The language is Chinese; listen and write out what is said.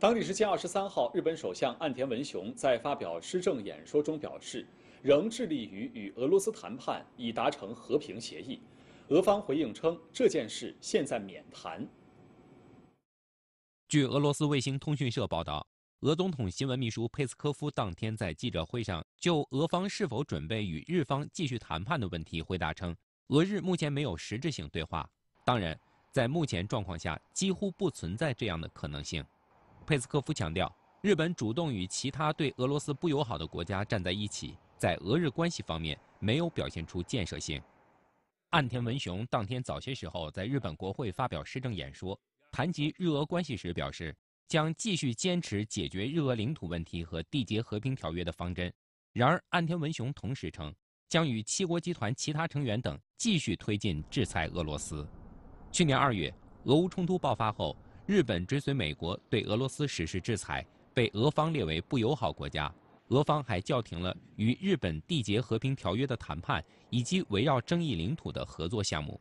当地时间二十三号，日本首相岸田文雄在发表施政演说中表示，仍致力于与俄罗斯谈判，以达成和平协议。俄方回应称，这件事现在免谈。据俄罗斯卫星通讯社报道，俄总统新闻秘书佩斯科夫当天在记者会上就俄方是否准备与日方继续谈判的问题回答称，俄日目前没有实质性对话，当然，在目前状况下几乎不存在这样的可能性。佩斯科夫强调，日本主动与其他对俄罗斯不友好的国家站在一起，在俄日关系方面没有表现出建设性。岸田文雄当天早些时候在日本国会发表施政演说，谈及日俄关系时表示，将继续坚持解决日俄领土问题和缔结和平条约的方针。然而，岸田文雄同时称，将与七国集团其他成员等继续推进制裁俄罗斯。去年二月，俄乌冲突爆发后。日本追随美国对俄罗斯实施制裁，被俄方列为不友好国家。俄方还叫停了与日本缔结和平条约的谈判，以及围绕争议领土的合作项目。